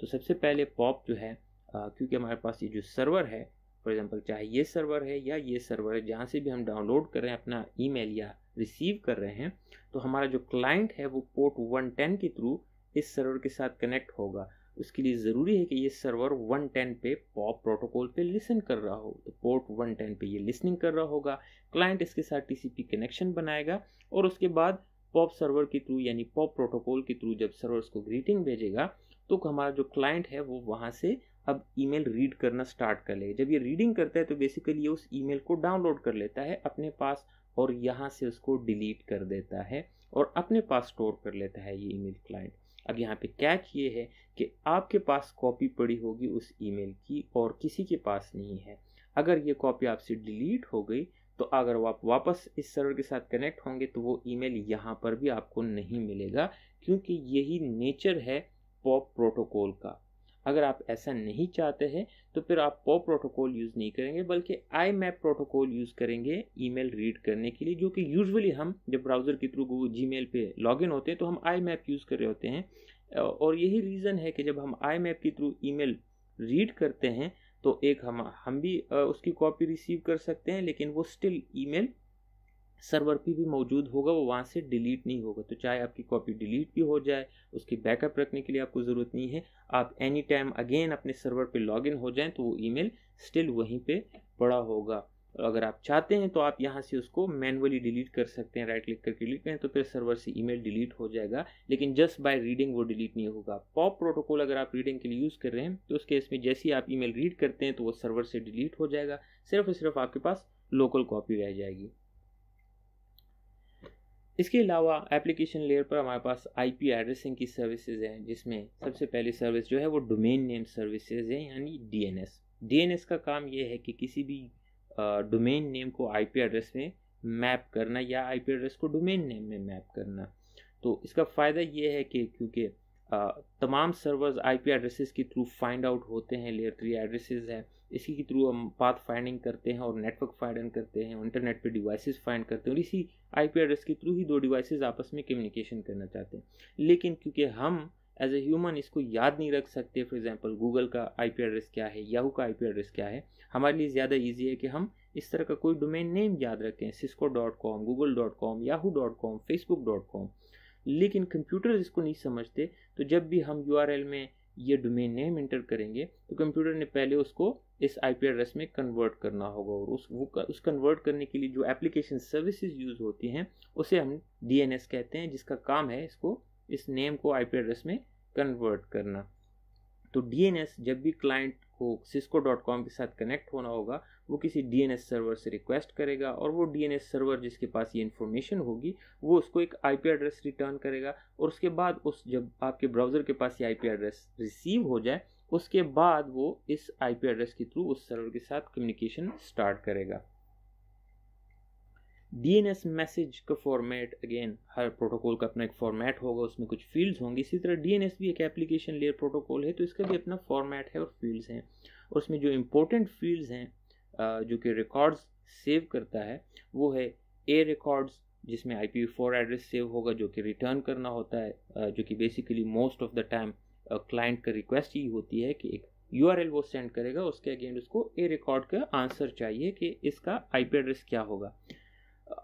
तो सबसे पहले पॉप जो है आ, क्योंकि हमारे पास ये जो सर्वर है फॉर एग्जांपल चाहे ये सर्वर है या ये सर्वर है जहाँ से भी हम डाउनलोड कर रहे हैं अपना ईमेल या रिसीव कर रहे हैं तो हमारा जो क्लाइंट है वो पोर्ट 110 के थ्रू इस सर्वर के साथ कनेक्ट होगा उसके लिए ज़रूरी है कि ये सर्वर 110 पे पॉप प्रोटोकॉल पे लिसन कर रहा हो तो पोर्ट 110 पे ये लिसनिंग कर रहा होगा क्लाइंट इसके साथ टीसीपी कनेक्शन बनाएगा और उसके बाद पॉप सर्वर के थ्रू यानी पॉप प्रोटोकॉल के थ्रू जब सर्वर उसको ग्रीटिंग भेजेगा तो हमारा जो क्लाइंट है वो वहाँ से अब ईमेल रीड करना स्टार्ट कर लेगा जब ये रीडिंग करता है तो बेसिकली ये उस ईमेल को डाउनलोड कर लेता है अपने पास और यहाँ से उसको डिलीट कर देता है और अपने पास स्टोर कर लेता है ये ईमेल क्लाइंट अब यहाँ पे कैच ये है कि आपके पास कॉपी पड़ी होगी उस ईमेल की और किसी के पास नहीं है अगर ये कॉपी आपसे डिलीट हो गई तो अगर आप वापस इस सर्वर के साथ कनेक्ट होंगे तो वो ईमेल यहाँ पर भी आपको नहीं मिलेगा क्योंकि यही नेचर है पॉप प्रोटोकॉल का अगर आप ऐसा नहीं चाहते हैं तो फिर आप पो प्रोटोकॉल यूज़ नहीं करेंगे बल्कि आई मैप प्रोटोकॉल यूज़ करेंगे ईमेल रीड करने के लिए जो कि यूजुअली हम जब ब्राउज़र के थ्रू गूगल जी लॉग लॉगिन होते हैं तो हम आई मैप यूज़ कर रहे होते हैं और यही रीज़न है कि जब हम आई मैप के थ्रू मेल रीड करते हैं तो एक हम हम भी उसकी कॉपी रिसीव कर सकते हैं लेकिन वो स्टिल ईमेल सर्वर पे भी मौजूद होगा वो वहाँ से डिलीट नहीं होगा तो चाहे आपकी कॉपी डिलीट भी हो जाए उसकी बैकअप रखने के लिए आपको ज़रूरत नहीं है आप एनी टाइम अगेन अपने सर्वर पे लॉगिन हो जाएं तो वो ईमेल स्टिल वहीं पे पड़ा होगा और अगर आप चाहते हैं तो आप यहाँ से उसको मैनुअली डिलीट कर सकते हैं राइट क्लिक करके डिलीट करें तो फिर सर्वर से ईमेल डिलीट हो जाएगा लेकिन जस्ट बाय रीडिंग वो डिलीट नहीं होगा पॉप प्रोटोकॉल अगर आप रीडिंग के लिए यूज़ कर रहे हैं तो उस केस में जैसे ही आप ईमेल रीड करते हैं तो वो सर्वर से डिलीट हो जाएगा सिर्फ और सिर्फ आपके पास लोकल कॉपी रह जाएगी इसके अलावा एप्लीकेशन लेयर पर हमारे पास आईपी एड्रेसिंग की सर्विसेज हैं जिसमें सबसे पहली सर्विस जो है वो डोमेन नेम सर्विसेज हैं यानी डीएनएस डीएनएस का काम ये है कि किसी भी डोमेन नेम को आईपी एड्रेस में मैप करना या आईपी एड्रेस को डोमेन नेम में मैप करना तो इसका फ़ायदा ये है कि क्योंकि तमाम सर्वर्स आईपी एड्रेसेस के थ्रू फाइंड आउट होते हैं लेयर थ्री एड्रेसेस हैं इसी के थ्रू हम पाथ फाइंडिंग करते हैं और नेटवर्क फाइंडिंग करते हैं इंटरनेट पे डिवाइसेस फाइंड करते हैं और इसी आईपी एड्रेस के थ्रू ही दो डिवाइसेस आपस में कम्युनिकेशन करना चाहते हैं लेकिन क्योंकि हम एज ए ह्यूमन इसको याद नहीं रख सकते फॉर एग्जांपल गूगल का आईपी एड्रेस क्या है याहू का आईपी एड्रेस क्या है हमारे लिए ज़्यादा ईजी है कि हम इस तरह का कोई डोमेन नेम याद रखें Cisco dot com Google dot com Yahoo dot com Facebook dot com लेकिन कंप्यूटर इसको नहीं समझते तो जब भी हम यू में ये डोमेन नेम एंटर करेंगे तो कंप्यूटर ने पहले उसको इस आई पी एड्रेस में कन्वर्ट करना होगा और उस वो उस कन्वर्ट करने के लिए जो एप्लीकेशन सर्विसेज यूज़ होती हैं उसे हम डी एन एस कहते हैं जिसका काम है इसको इस नेम को आई पी एड्रेस में कन्वर्ट करना तो डी एन एस जब भी क्लाइंट को सिस्को डॉट कॉम के साथ कनेक्ट होना होगा वो किसी डीएनएस सर्वर से रिक्वेस्ट करेगा और वो डीएनएस सर्वर जिसके पास ये इन्फॉर्मेशन होगी वो उसको एक आईपी एड्रेस रिटर्न करेगा और उसके बाद उस जब आपके ब्राउज़र के पास ये आईपी एड्रेस रिसीव हो जाए उसके बाद वो इस आईपी एड्रेस के थ्रू उस सर्वर के साथ कम्युनिकेशन स्टार्ट करेगा एस मैसेज का फॉर्मेट अगेन हर प्रोटोकॉल का अपना एक फॉर्मेट होगा उसमें कुछ फील्ड्स होंगी इसी तरह एस भी एक एप्लीकेशन लेयर प्रोटोकॉल है तो इसका भी अपना फॉर्मेट है और फील्ड्स हैं और उसमें जो इम्पोर्टेंट फील्ड्स हैं जो कि रिकॉर्ड्स सेव करता है वो है ए रिकॉर्ड्स जिसमें I P four address save होगा जो कि रिटर्न करना होता है जो कि basically most of the time client का रिक्वेस्ट ही होती है कि एक यू आर एल वो सेंड करेगा उसके अगेंस्ट उसको ए रिकॉर्ड का आंसर चाहिए कि इसका आई पी एड्रेस क्या होगा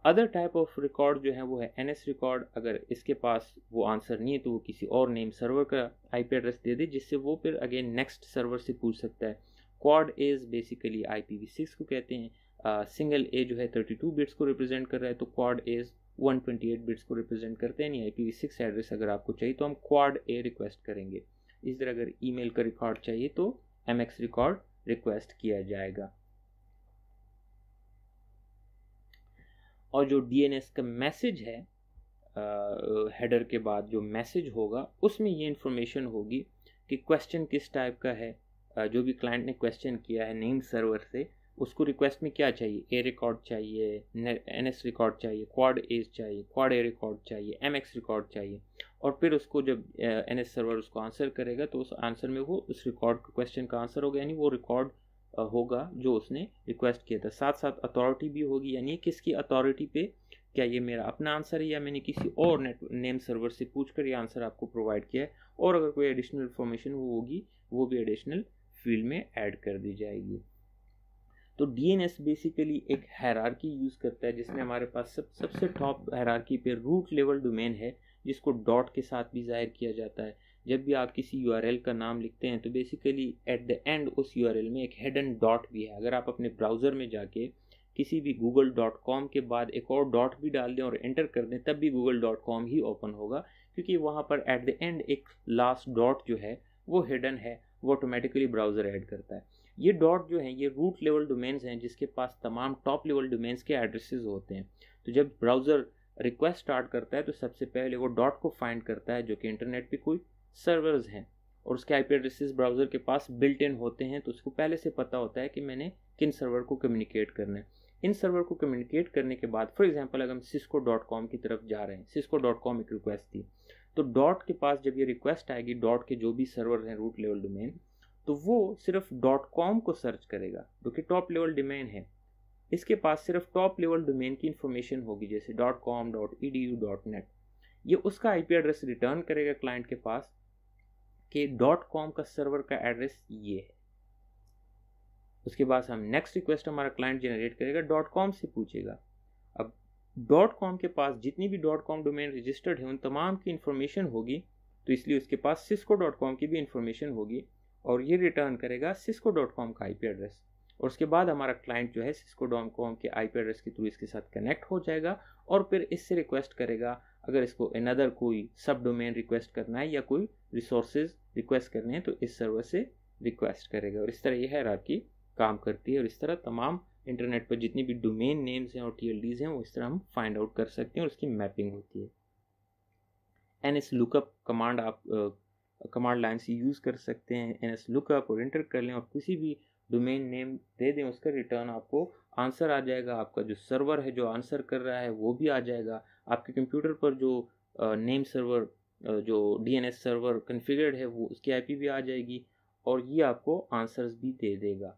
अदर टाइप ऑफ रिकॉर्ड जो है वो है एन एस रिकॉर्ड अगर इसके पास वो आंसर नहीं है तो वो किसी और नेम सर्वर का आई पी एड्रेस दे दे जिससे वो फिर अगेन नेक्स्ट सर्वर से पूछ सकता है quad A basically I P V six को कहते हैं सिंगल ए जो है थर्टी टू बिट्स को रिप्रेजेंट कर रहा है तो क्वाड एज एट बिट्स को रिप्रेजेंट करते हैं यानी आई सिक्स एड्रेस अगर आपको चाहिए तो हम क्वाड ए रिक्वेस्ट करेंगे इस तरह अगर ई मेल का रिकॉर्ड चाहिए तो एम एक्स रिकॉर्ड रिक्वेस्ट किया जाएगा और जो डी एन एस का मैसेज है हेडर के बाद जो मैसेज होगा उसमें ये इन्फॉर्मेशन होगी कि क्वेश्चन किस टाइप का है जो भी क्लाइंट ने क्वेश्चन किया है नेम सर्वर से उसको रिक्वेस्ट में क्या चाहिए ए रिकॉर्ड चाहिए एन एस रिकॉर्ड चाहिए क्वाड एज चाहिए क्वाड ए रिकॉर्ड चाहिए एम एक्स रिकॉर्ड चाहिए और फिर उसको जब एन एस सर्वर उसको आंसर करेगा तो उस आंसर में वो उस रिकॉर्ड क्वेश्चन का आंसर होगा यानी वो रिकॉर्ड होगा जो उसने रिक्वेस्ट किया था साथ साथ अथॉरिटी भी होगी यानी किसकी अथॉरिटी पे क्या ये मेरा अपना आंसर है या मैंने किसी और नेट नेम सर्वर से पूछ कर ये आंसर आपको प्रोवाइड किया है और अगर कोई एडिशनल इन्फॉर्मेशन वो होगी वो भी एडिशनल फील्ड में ऐड कर दी जाएगी तो डीएनएस बेसिकली एक हैरारकी यूज़ करता है जिसमें हमारे पास सब सबसे टॉप हैरारकी पे रूट लेवल डोमेन है जिसको डॉट के साथ भी जाहिर किया जाता है जब भी आप किसी यू का नाम लिखते हैं तो बेसिकली एट द एंड उस यू में एक हेड एंड डॉट भी है अगर आप अपने ब्राउज़र में जाके किसी भी गूगल डॉट कॉम के बाद एक और डॉट भी डाल दें और एंटर कर दें तब भी गूगल डॉट कॉम ही ओपन होगा क्योंकि वहाँ पर एट द एंड एक लास्ट डॉट जो है वो हिडन है वो ऑटोमेटिकली ब्राउज़र ऐड करता है ये डॉट जो है ये रूट लेवल डोमेन्स हैं जिसके पास तमाम टॉप लेवल डोमेन्स के एड्रेसेस होते हैं तो जब ब्राउज़र रिक्वेस्ट स्टार्ट करता है तो सबसे पहले वो डॉट को फाइंड करता है जो कि इंटरनेट पे कोई सर्वर्स हैं और उसके आईपी एड्रेसेस ब्राउज़र के पास बिल्ट इन होते हैं तो उसको पहले से पता होता है कि मैंने किन सर्वर को कम्युनिकेट करना है इन सर्वर को कम्युनिकेट करने के बाद फॉर एग्जांपल अगर हम सिस्को डॉट कॉम की तरफ जा रहे हैं सिस्को डॉट कॉम एक रिक्वेस्ट थी तो डॉट के पास जब ये रिक्वेस्ट आएगी डॉट के जो भी सर्वर हैं रूट लेवल डोमेन तो वो सिर्फ डॉट कॉम को सर्च करेगा जो कि टॉप लेवल डोमेन है इसके पास सिर्फ टॉप लेवल डोमेन की इन्फॉर्मेशन होगी जैसे dot com dot E D U dot net ये उसका पी एड्रेस रिटर्न करेगा क्लाइंट के पास कि डॉट कॉम का सर्वर का एड्रेस ये है उसके बाद हम नेक्स्ट रिक्वेस्ट हमारा क्लाइंट जनरेट करेगा डॉट कॉम से पूछेगा डॉट कॉम के पास जितनी भी डॉट कॉम डोमेन रजिस्टर्ड है उन तमाम की इन्फॉर्मेशन होगी तो इसलिए उसके पास सिस्को डॉट कॉम की भी इन्फॉर्मेशन होगी और ये रिटर्न करेगा सिस्को डॉट कॉम का पी एड्रेस और उसके बाद हमारा क्लाइंट जो है सिस्को डॉट कॉम के पी एड्रेस के थ्रू इसके साथ कनेक्ट हो जाएगा और फिर इससे रिक्वेस्ट करेगा अगर इसको अनदर कोई सब डोमेन रिक्वेस्ट करना है या कोई रिसोर्सेज रिक्वेस्ट करने हैं तो इस सर्वर से रिक्वेस्ट करेगा और इस तरह यह आपकी काम करती है और इस तरह तमाम इंटरनेट पर जितनी भी डोमेन नेम्स हैं और टी हैं वो इस तरह हम फाइंड आउट कर सकते हैं और उसकी मैपिंग होती है एन एस लुकअप कमांड आप कमांड लाइन से यूज़ कर सकते हैं एन एस लुकअप और इंटर कर लें और किसी भी डोमेन नेम दे दें उसका रिटर्न आपको आंसर आ जाएगा आपका जो सर्वर है जो आंसर कर रहा है वो भी आ जाएगा आपके कंप्यूटर पर जो नेम uh, सर्वर uh, जो एस सर्वर कन्फिगर्ड है वो उसकी पी भी आ जाएगी और ये आपको आंसर्स भी दे देगा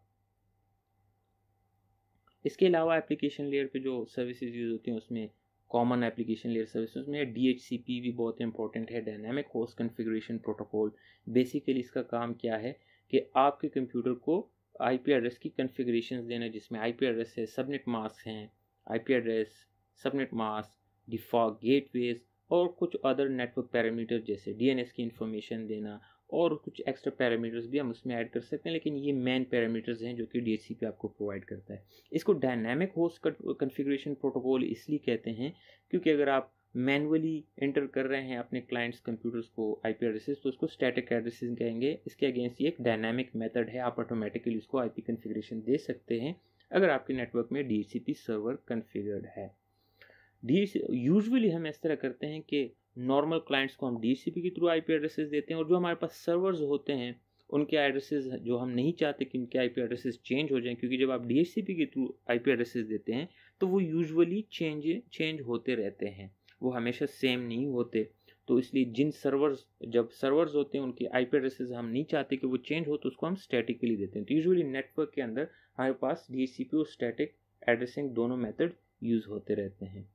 इसके अलावा एप्लीकेशन लेयर पे जो सर्विसेज यूज़ होती हैं उसमें कॉमन एप्लीकेशन लेयर सर्विस उसमें डी भी बहुत इंपॉर्टेंट है dynamic host configuration protocol basically इसका काम क्या है कि आपके कंप्यूटर को पी एड्रेस की कन्फिग्रेशन देना जिसमें पी एड्रेस है सबनेट मास्क हैं P address subnet mask default gateways और कुछ अदर नेटवर्क पैरामीटर जैसे एस की इंफॉर्मेशन देना और कुछ एक्स्ट्रा पैरामीटर्स भी हम उसमें ऐड कर सकते हैं लेकिन ये मेन पैरामीटर्स हैं जो कि डी आपको प्रोवाइड करता है इसको डायनामिक होस्ट कन्फिग्रेशन प्रोटोकॉल इसलिए कहते हैं क्योंकि अगर आप मैनुअली एंटर कर रहे हैं अपने क्लाइंट्स कंप्यूटर्स को आई पी एड्रेसेस तो उसको स्टैटिक एड्रेसेस कहेंगे इसके अगेंस्ट ये एक डायनामिक मेथड है आप ऑटोमेटिकली उसको आई पी कन्फिग्रेशन दे सकते हैं अगर आपके नेटवर्क में डी सर्वर कन्फिगर्ड है डी यूजली हम इस तरह करते हैं कि नॉर्मल क्लाइंट्स को हम डी के थ्रू आई एड्रेसेस देते हैं और जो हमारे पास सर्वर्स होते हैं उनके एड्रेसेस जो हम नहीं चाहते कि उनके आईपी एड्रेसेस चेंज हो जाएं क्योंकि जब आप डी के थ्रू आईपी एड्रेसेस देते हैं तो वो यूजुअली चेंज चेंज होते रहते हैं वो हमेशा सेम नहीं होते तो इसलिए जिन सर्वर्स जब सर्वर्स होते हैं उनके आईपी एड्रेसेस हम नहीं चाहते कि वो चेंज हो तो उसको हम स्टैटिकली देते हैं तो यूजुअली नेटवर्क के अंदर हमारे पास डी और स्टैटिक एड्रेसिंग दोनों मेथड यूज़ होते रहते हैं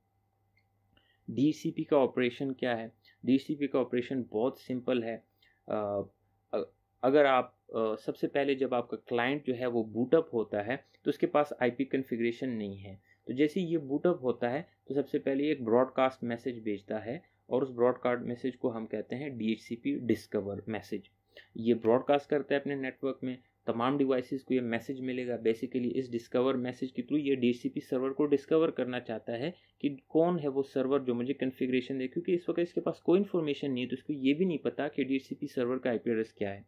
डी का ऑपरेशन क्या है डी का ऑपरेशन बहुत सिंपल है अगर आप सबसे पहले जब आपका क्लाइंट जो है वो बूटअप होता है तो उसके पास आईपी कॉन्फ़िगरेशन नहीं है तो जैसे ये बूटअप होता है तो सबसे पहले एक ब्रॉडकास्ट मैसेज भेजता है और उस ब्रॉडकास्ट मैसेज को हम कहते हैं डी डिस्कवर मैसेज ये ब्रॉडकास्ट करता है अपने नेटवर्क में तमाम डिवाइसेस को ये मैसेज मिलेगा बेसिकली इस डिस्कवर मैसेज के थ्रू ये डीसीपी सर्वर को डिस्कवर करना चाहता है कि कौन है वो सर्वर जो मुझे कन्फिग्रेशन दे क्योंकि इस वक्त इसके पास कोई इन्फॉर्मेशन नहीं है तो इसको ये भी नहीं पता कि डीसीपी सर्वर का आई क्या है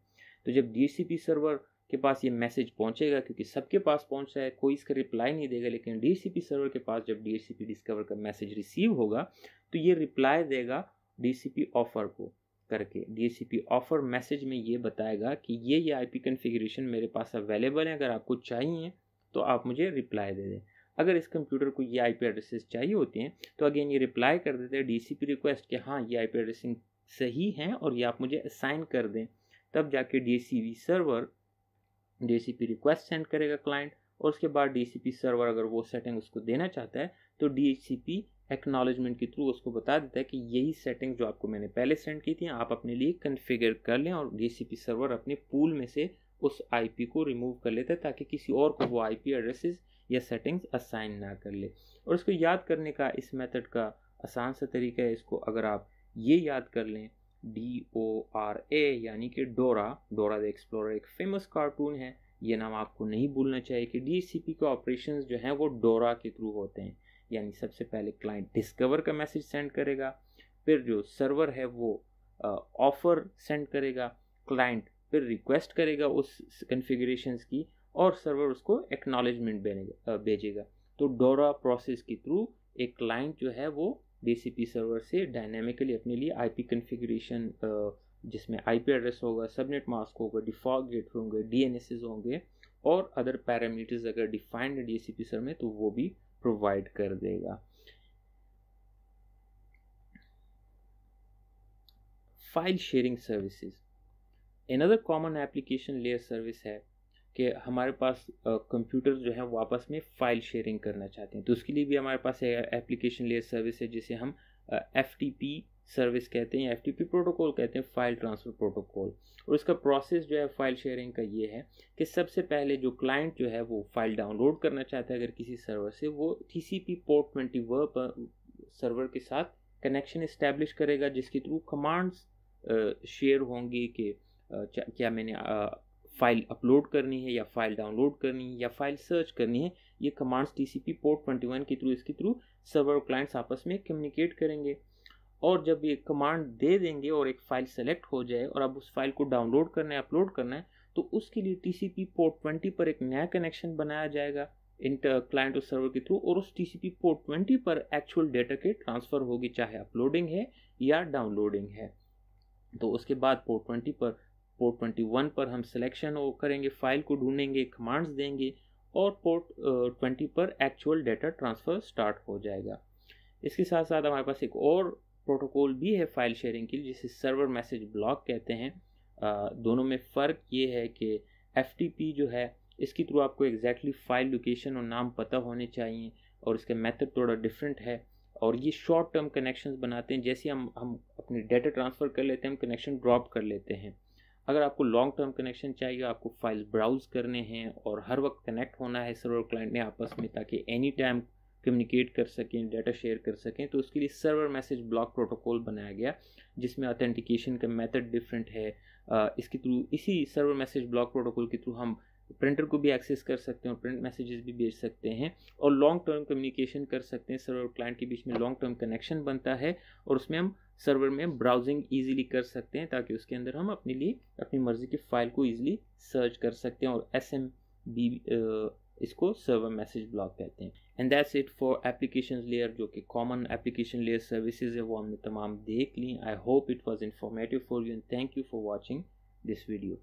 तो जब डीसीपी सर्वर के पास ये मैसेज पहुँचेगा क्योंकि सबके पास पहुँच रहा है कोई इसका रिप्लाई नहीं देगा लेकिन डीसीपी सर्वर के पास जब डीसीपी डिस्कवर का मैसेज रिसीव होगा तो ये रिप्लाई देगा डीसीपी ऑफर को करके पी ऑफर मैसेज में ये बताएगा कि ये ये आईपी कॉन्फ़िगरेशन मेरे पास अवेलेबल है अगर आपको चाहिए तो आप मुझे रिप्लाई दे दें अगर इस कंप्यूटर को ये आईपी एड्रेसेस चाहिए होते हैं तो अगेन ये रिप्लाई कर देते हैं डीसीपी रिक्वेस्ट कि हाँ ये आईपी एड्रेसिंग सही हैं और ये आप मुझे असाइन कर दें तब जाके V server P request send करेगा क्लाइंट और उसके बाद पी सर्वर अगर वो सेटिंग उसको देना चाहता है तो पी एक्नॉलेजमेंट के थ्रू उसको बता देता है कि यही सेटिंग जो आपको मैंने पहले सेंड की थी आप अपने लिए कन्फिगर कर लें और डी सर्वर अपने पूल में से उस आई को रिमूव कर लेता है ताकि किसी और को वो आई एड्रेसेस या सेटिंग्स असाइन ना कर ले और इसको याद करने का इस मेथड का आसान सा तरीका है इसको अगर आप ये याद कर लें डी ओ आर ए यानी कि डोरा डोरा द एक्सप्लोरर एक फेमस कार्टून है ये नाम आपको नहीं भूलना चाहिए कि डी सी पी के ऑपरेशन जो हैं वो डोरा के थ्रू होते हैं यानी सबसे पहले क्लाइंट डिस्कवर का मैसेज सेंड करेगा फिर जो सर्वर है वो ऑफ़र सेंड करेगा क्लाइंट फिर रिक्वेस्ट करेगा उस कन्फिग्रेशन की और सर्वर उसको एक्नॉलेजमेंट भेजेगा तो डोरा प्रोसेस के थ्रू एक क्लाइंट जो है वो डी सर्वर से डायनेमिकली अपने लिए आईपी कॉन्फ़िगरेशन जिसमें आईपी एड्रेस होगा सबनेट मास्क होगा डिफॉल्ट गेट होंगे डी होंगे और अदर पैरामीटर्स अगर डिफाइंड डी सर्वर में तो वो भी प्रोवाइड कर देगा file sharing services another common application layer service है कि हमारे पास कंप्यूटर जो है वापस में फ़ाइल शेयरिंग करना चाहते हैं तो उसके लिए भी हमारे पास एप्लीकेशन लेयर सर्विस है जिसे हम एफ टी पी सर्विस कहते हैं एफ प्रोटोकॉल कहते हैं फाइल ट्रांसफ़र प्रोटोकॉल और इसका प्रोसेस जो है फाइल शेयरिंग का ये है कि सबसे पहले जो क्लाइंट जो है वो फाइल डाउनलोड करना चाहता है अगर किसी सर्वर से वो टी पोर्ट ट्वेंटी पर सर्वर के साथ कनेक्शन इस्टेब्लिश करेगा जिसके थ्रू कमांड्स शेयर होंगी कि क्या मैंने फाइल अपलोड करनी है या फाइल डाउनलोड करनी है या फाइल सर्च करनी है ये कमांड्स टीसीपी पोर्ट वन के थ्रू इसके थ्रू सर्वर क्लाइंट्स आपस में कम्युनिकेट करेंगे और जब ये कमांड दे देंगे और एक फ़ाइल सेलेक्ट हो जाए और अब उस फाइल को डाउनलोड करना है अपलोड करना है तो उसके लिए टीसीपी पोर्ट ट्वेंटी पर एक नया कनेक्शन बनाया जाएगा इंटर क्लाइंट और सर्वर के थ्रू और उस टीसीपी पोर्ट ट्वेंटी पर एक्चुअल डेटा के ट्रांसफ़र होगी चाहे अपलोडिंग है या डाउनलोडिंग है तो उसके बाद पोर्ट ट्वेंटी पर पोर्ट ट्वेंटी वन पर हम सिलेक्शन करेंगे फाइल को ढूंढेंगे कमांड्स देंगे और पोर्ट ट्वेंटी uh, पर एक्चुअल डेटा ट्रांसफ़र स्टार्ट हो जाएगा इसके साथ साथ हमारे पास एक और प्रोटोकॉल भी है फाइल शेयरिंग के लिए जिसे सर्वर मैसेज ब्लॉक कहते हैं दोनों में फ़र्क ये है कि एफ जो है इसके थ्रू आपको एग्जैक्टली फाइल लोकेशन और नाम पता होने चाहिए और इसका मेथड थोड़ा डिफरेंट है और ये शॉर्ट टर्म कनेक्शंस बनाते हैं जैसे हम हम अपने डेटा ट्रांसफ़र कर लेते हैं हम कनेक्शन ड्रॉप कर लेते हैं अगर आपको लॉन्ग टर्म कनेक्शन चाहिए आपको फाइल्स ब्राउज़ करने हैं और हर वक्त कनेक्ट होना है सर्वर क्लाइंट ने आपस में ताकि एनी टाइम कम्युनिकेट कर सकें डाटा शेयर कर सकें तो उसके लिए सर्वर मैसेज ब्लॉक प्रोटोकॉल बनाया गया जिसमें ऑथेंटिकेशन का मेथड डिफरेंट है इसके थ्रू इसी सर्वर मैसेज ब्लॉक प्रोटोकॉल के थ्रू हम प्रिंटर को भी एक्सेस कर सकते हैं और प्रिंट मैसेजेस भी भेज सकते हैं और लॉन्ग टर्म कम्युनिकेशन कर सकते हैं सर्वर और क्लाइंट के बीच में लॉन्ग टर्म कनेक्शन बनता है और उसमें हम सर्वर में ब्राउजिंग इजीली कर सकते हैं ताकि उसके अंदर हम अपने लिए अपनी मर्ज़ी की फ़ाइल को इजीली सर्च कर सकते हैं और एस एम बी इसको सर्वर मैसेज ब्लॉक कहते हैं and that's it for application layer जो कि कॉमन एप्लीकेशन लेयर सर्विसेज है वो हमने तमाम देख ली I hope it was informative for you and thank you for watching this video